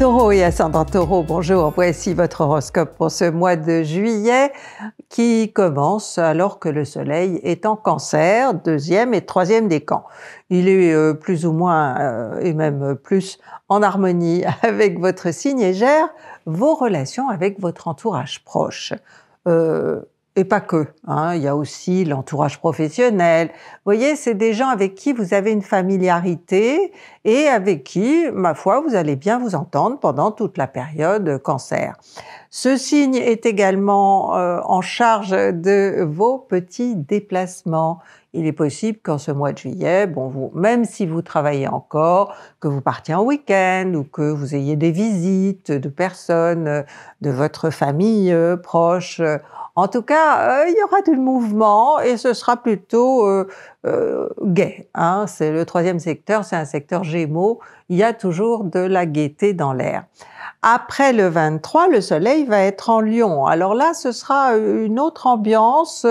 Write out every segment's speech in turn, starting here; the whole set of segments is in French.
Taureau et ascendant Taureau, bonjour, voici votre horoscope pour ce mois de juillet qui commence alors que le soleil est en cancer, deuxième et troisième camps. Il est euh, plus ou moins, euh, et même plus, en harmonie avec votre signe et gère vos relations avec votre entourage proche. Euh, et pas que. Hein. Il y a aussi l'entourage professionnel. Vous voyez, c'est des gens avec qui vous avez une familiarité et avec qui, ma foi, vous allez bien vous entendre pendant toute la période euh, cancer. Ce signe est également euh, en charge de vos petits déplacements il est possible qu'en ce mois de juillet, bon, vous, même si vous travaillez encore, que vous partiez en week-end ou que vous ayez des visites de personnes euh, de votre famille euh, proche, euh, en tout cas, il y aura du mouvement et ce sera plutôt gai. Hein. C'est le troisième secteur, c'est un secteur gémeaux. Il y a toujours de la gaieté dans l'air. Après le 23, le soleil va être en lion. Alors là, ce sera une autre ambiance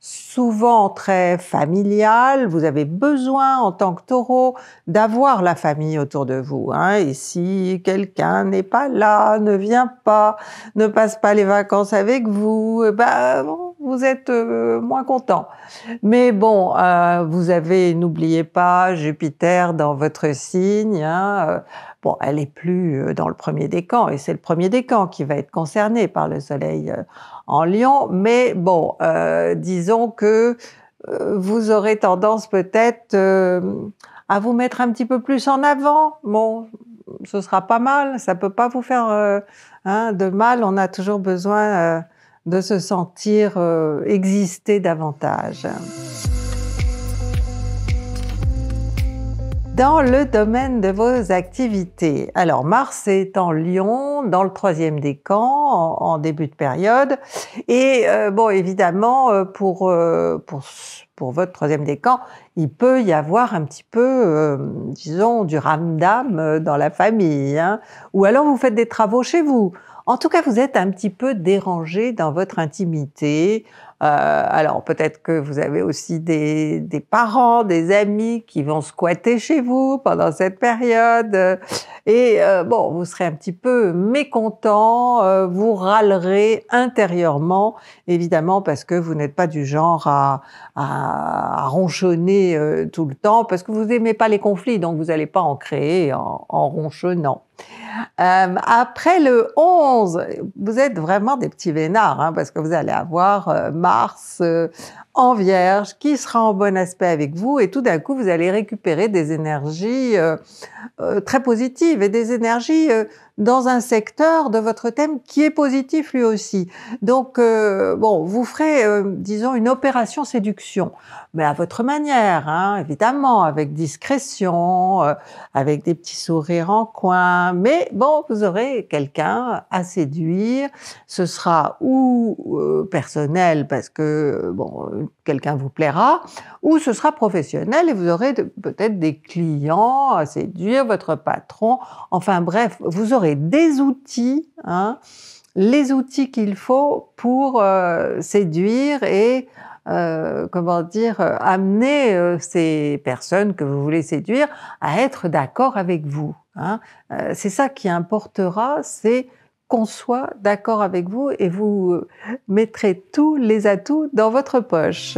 souvent très familial. Vous avez besoin, en tant que taureau, d'avoir la famille autour de vous. Hein. Et si quelqu'un n'est pas là, ne vient pas, ne passe pas les vacances avec vous, eh ben, vous êtes euh, moins content. Mais bon, euh, vous avez, n'oubliez pas, Jupiter dans votre signe. Hein, euh, bon, elle est plus dans le premier décan, et c'est le premier décan qui va être concerné par le Soleil en Lyon, mais bon, euh, disons que euh, vous aurez tendance peut-être euh, à vous mettre un petit peu plus en avant. Bon, ce sera pas mal, ça peut pas vous faire hein, de mal. On a toujours besoin de se sentir exister davantage. dans le domaine de vos activités. Alors Mars est en Lion, dans le troisième décan, en, en début de période. Et euh, bon, évidemment, euh, pour, euh, pour, pour votre troisième décan, il peut y avoir un petit peu, disons, du ramdam dans la famille. Hein. Ou alors vous faites des travaux chez vous. En tout cas, vous êtes un petit peu dérangé dans votre intimité. Euh, alors peut-être que vous avez aussi des, parents, des amis qui vont squatter chez vous pendant cette période. Et euh, bon, vous serez un petit peu mécontent, euh, vous râlerez intérieurement, évidemment, parce que vous n'êtes pas du genre à, à, ronchonner tout le temps, parce que vous n'aimez pas les conflits, donc vous n'allez pas en créer en, en ronchonnant. Euh, après le 11, vous êtes vraiment des petits vénards, hein, parce que vous allez avoir euh, Mars euh, en Vierge qui sera en bon aspect avec vous, et tout d'un coup, vous allez récupérer des énergies très positives et des énergies dans un secteur de votre thème qui est positif lui aussi. Donc, bon, vous ferez, disons, une opération séduction, mais à votre manière, hein, évidemment, avec discrétion, avec des petits sourires en coin, mais bon, vous aurez quelqu'un à séduire. Ce sera ou euh, personnel parce que euh, bon, quelqu'un vous plaira, ou ce sera professionnel et vous aurez peut-être des clients à séduire, votre patron. Enfin bref, vous aurez des outils, hein, les outils qu'il faut pour euh, séduire et comment dire, amener ces personnes que vous voulez séduire à être d'accord avec vous. Hein. Euh, c'est ça qui importera, c'est qu'on soit d'accord avec vous et vous euh, mettrez tous les atouts dans votre poche.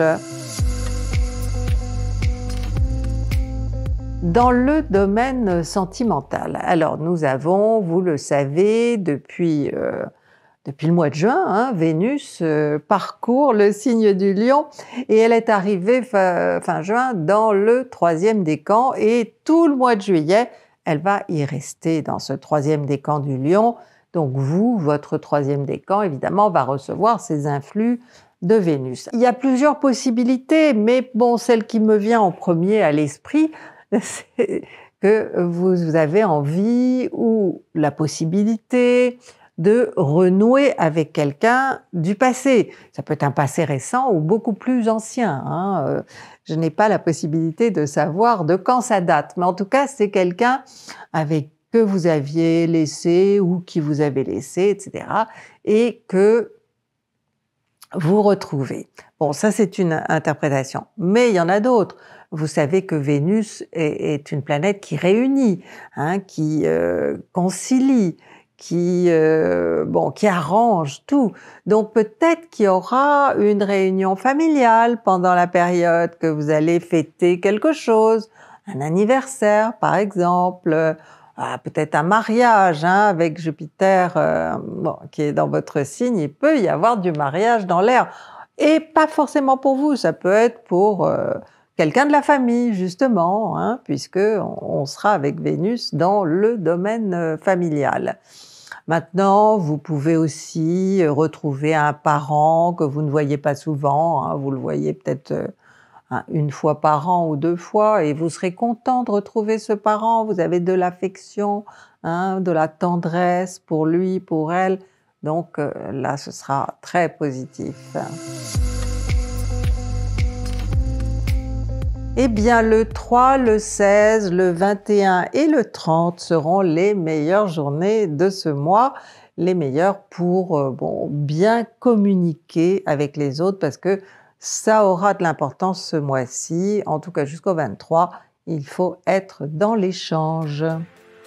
Dans le domaine sentimental, alors nous avons, vous le savez, depuis, euh, depuis le mois de juin, hein, Vénus parcourt le signe du lion et elle est arrivée fin, fin juin dans le troisième décan et tout le mois de juillet, elle va y rester dans ce troisième décan du lion. Donc vous, votre troisième décan, évidemment, va recevoir ces influx de Vénus. Il y a plusieurs possibilités, mais bon, celle qui me vient en premier à l'esprit, c'est que vous avez envie ou la possibilité de renouer avec quelqu'un du passé. Ça peut être un passé récent ou beaucoup plus ancien. Hein. Euh, je n'ai pas la possibilité de savoir de quand ça date, mais en tout cas, c'est quelqu'un avec que vous aviez laissé ou qui vous avez laissé, etc. Et que vous retrouvez. Bon, ça c'est une interprétation, mais il y en a d'autres. Vous savez que Vénus est, une planète qui réunit, hein, qui euh, concilie, qui euh, bon qui arrange tout. Donc peut-être qu'il y aura une réunion familiale pendant la période que vous allez fêter quelque chose, un anniversaire par exemple, euh, ah, peut-être un mariage hein, avec Jupiter euh, bon, qui est dans votre signe. Il peut y avoir du mariage dans l'air et pas forcément pour vous. Ça peut être pour quelqu'un de la famille justement, hein, puisque on sera avec Vénus dans le domaine familial. Maintenant, vous pouvez aussi euh, retrouver un parent que vous ne voyez pas souvent, hein. vous le voyez peut-être euh, une fois par an ou deux fois, et vous serez content de retrouver ce parent, vous avez de l'affection, hein, de la tendresse pour lui, pour elle, donc euh, là ce sera très positif. Eh bien, le 3, le 16, le 21 et le 30 seront les meilleures journées de ce mois, les meilleures pour euh, bon, bien communiquer avec les autres parce que ça aura de l'importance ce mois-ci, en tout cas jusqu'au 23. Il faut être dans l'échange.